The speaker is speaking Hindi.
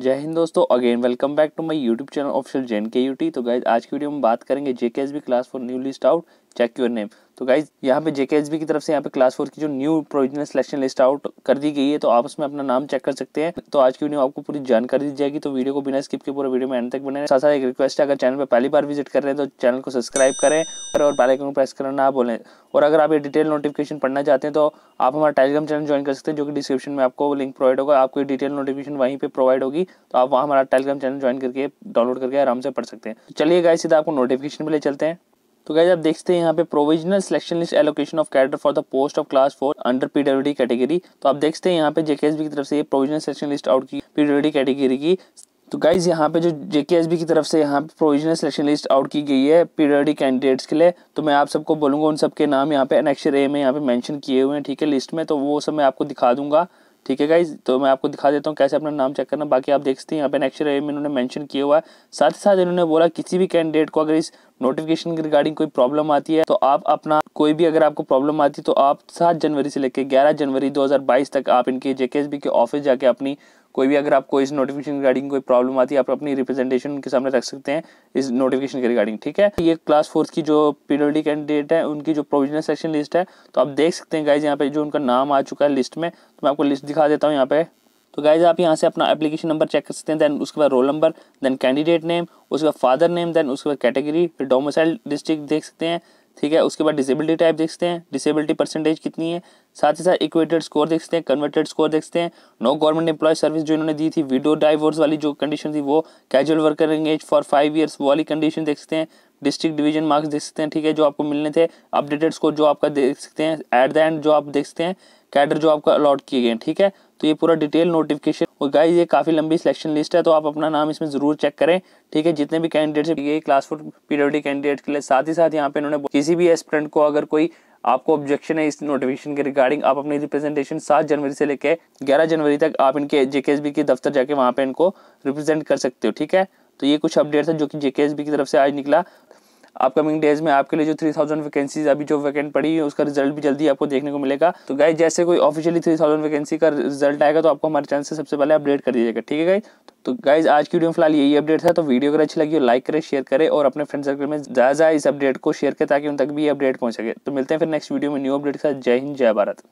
जय हिंद दोस्तों again welcome back to my YouTube channel official जेन के यू तो गाइज आज की वीडियो में बात करेंगे B class four new list out check your name तो गाइज यहाँ पे जेके की तरफ से यहाँ पे क्लास फोर की जो new provisional selection list out कर दी गई है तो आप उसमें अपना नाम चेक कर सकते हैं तो आज की वीडियो आपको पूरी जानकारी दी जाएगी तो वीडियो को बिना स्किप के पूरा वीडियो में एंड तक बने साथ साथ एक रिक्वेस्ट है अगर चैनल पर पहली बार विजिट कर रहे हैं तो चैनल को सब्सक्राइब करें और बेल प्रेस करना ना बोलें और अगर आप ये डिटेल नोटिफिकेशन पढ़ना चाहते हैं तो आप हमारा टेलीग्राम चैनल ज्वाइन कर सकते हैं जो कि डिस्क्रिप्शन में आपको लिंक प्रोवाइड होगा आपको डिटेल नोटिफिकेशन वहीं पर प्रोवाइड होगी तो आप वहाँ हमारा टेलीग्राम चैनल ज्वाइन करके डाउनलोड करके आराम से पढ़ सकते हैं चलिए गाय सीधा आपको नोटिफिकेशन पर ले चलते हैं तो गैज आप देखते हैं यहाँ पे provisional selection list allocation of cadre for the post of class four under PWD category तो आप देखते हैं यहाँ पे जेकेएसबी की तरफ से प्रोविजनल सिलेक्शन लिस्ट आउट की पीडब्ल्यूडी कैटेगरी की तो गाइज यहाँ पे जो जेकेएसबी की तरफ से यहाँ पे प्रोविजनल सिलेक्शन लिस्ट आउट की गई है पीडब्ल्यूडी कैंडिडेट्स के लिए तो मैं आप सबको बोलूँगा उन सबके नाम यहाँ पे अनेक्शर ए में यहाँ पे मैंशन किए हुए हैं ठीक है लिस्ट में तो वो सब मैं आपको दिखा दूंगा ठीक है गाइज तो मैं आपको दिखा देता हूँ कैसे अपना नाम चेक करना बाकी आप देख सकते हैं यहाँ पे नेक्स्ट में इन्होंने मेंशन किया हुआ है साथ ही साथ इन्होंने बोला किसी भी कैंडिडेट को अगर इस नोटिफिकेशन के रिगार्डिंग कोई प्रॉब्लम आती है तो आप अपना कोई भी अगर आपको प्रॉब्लम आती है तो आप सात जनवरी से लेकर ग्यारह जनवरी दो तक आप इनके जेके के ऑफिस जाके अपनी कोई भी अगर आपको इस नोटिफिकेशन रिगार्डिंग कोई प्रॉब्लम आती है आप अपनी रिप्रेजेंटेशन के सामने रख सकते हैं इस नोटिफिकेशन के रिगार्डिंग ठीक है ये क्लास फोर्थ की जो पीडब्ल्यूडी कैंडिडेट है उनकी जो प्रोविजनल सेक्शन लिस्ट है तो आप देख सकते हैं गाइज यहाँ पे जो उनका नाम आ चुका है लिस्ट में तो मैं आपको लिस्ट दिखा देता हूँ यहाँ पे तो गाइज आप यहाँ से अपना एप्लीकेशन नंबर चेक कर सकते हैं देन उसके बाद roll number then candidate name उसके बाद फादर नेम देन उसके बाद कैटेगरी फिर डोमिसाइल डिस्ट्रिक्ट देख सकते हैं ठीक है उसके बाद डिसेबिलिटी टाइप देख सकते हैं डिसेबिलिटी परसेंटेज कितनी है साथ ही साथ इक्वेटेड स्कोर देखते हैं कन्वर्टेड स्कोर देखते हैं नो गवर्नमेंट एम्प्लॉय सर्विस जो इन्होंने दी थी विडो डाइवोर्स वाली जो कंडीशन थी वो casual worker engage for five years वाली कंडीशन देख सकते हैं डिस्ट्रिक्ट डिवीजन मार्क्स देख सकते हैं ठीक है जो आपको मिलने थे अपडेटेड स्कोर जो आपका देख सकते हैं एट द एंड जो आप देख सकते हैं कैडर जो आपका अलॉट किए गए ठीक है तो ये पूरा डिटेल नोटिफिकेशन और गाइस ये काफ़ी लंबी सिलेक्शन लिस्ट है तो आप अपना नाम इसमें ज़रूर चेक करें ठीक है जितने भी कैंडिडेट्स ये क्लास फोर पीरियडिक कैंडिडेट के लिए साथ ही साथ यहाँ पे इन्होंने किसी भी एस्पिरेंट को अगर कोई आपको ऑब्जेक्शन है इस नोटिफिकेशन के रिगार्डिंग आप अपनी रिप्रेजेंटेशन सात जनवरी से लेकर ग्यारह जनवरी तक आप इनके जेके के दफ्तर जाके वहाँ पे इनको रिप्रेजेंट कर सकते हो ठीक है तो ये कुछ अपडेट्स है जो कि जेके की तरफ से आज निकला अपकमिंग डेज में आपके लिए जो थ्री थाउजेंड वैकेंसीज अभी जो वैकेंट पड़ी है उसका रिजल्ट भी जल्दी आपको देखने को मिलेगा तो गाय जैसे कोई ऑफिशियली थ्री थाउजेंड वैकेंसी का रिजल्ट आएगा तो आपको हमारे चैनल से सबसे पहले अपडेट कर दीजिएगा ठीक है गाई तो गाइज आज की वीडियो में फिलहाल यही अपडेट था तो वीडियो अगर अच्छी लगी हो लाइक करें शेयर करें और अपने फ्रेंड सर्कल में ज़्यादा इस अपडेट को शेयर करें ताकि उन तक भी ये अपडेट पहुंच सके तो मिलते हैं फिर नेक्स्ट वीडियो में न्यू अपडेट के साथ जय हिंद जय भारत